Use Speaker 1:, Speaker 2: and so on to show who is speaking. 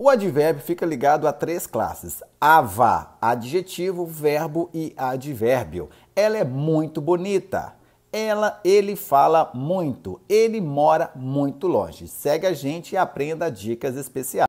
Speaker 1: O advérbio fica ligado a três classes: ava, adjetivo, verbo e advérbio. Ela é muito bonita. Ela, ele fala muito. Ele mora muito longe. Segue a gente e aprenda dicas especiais.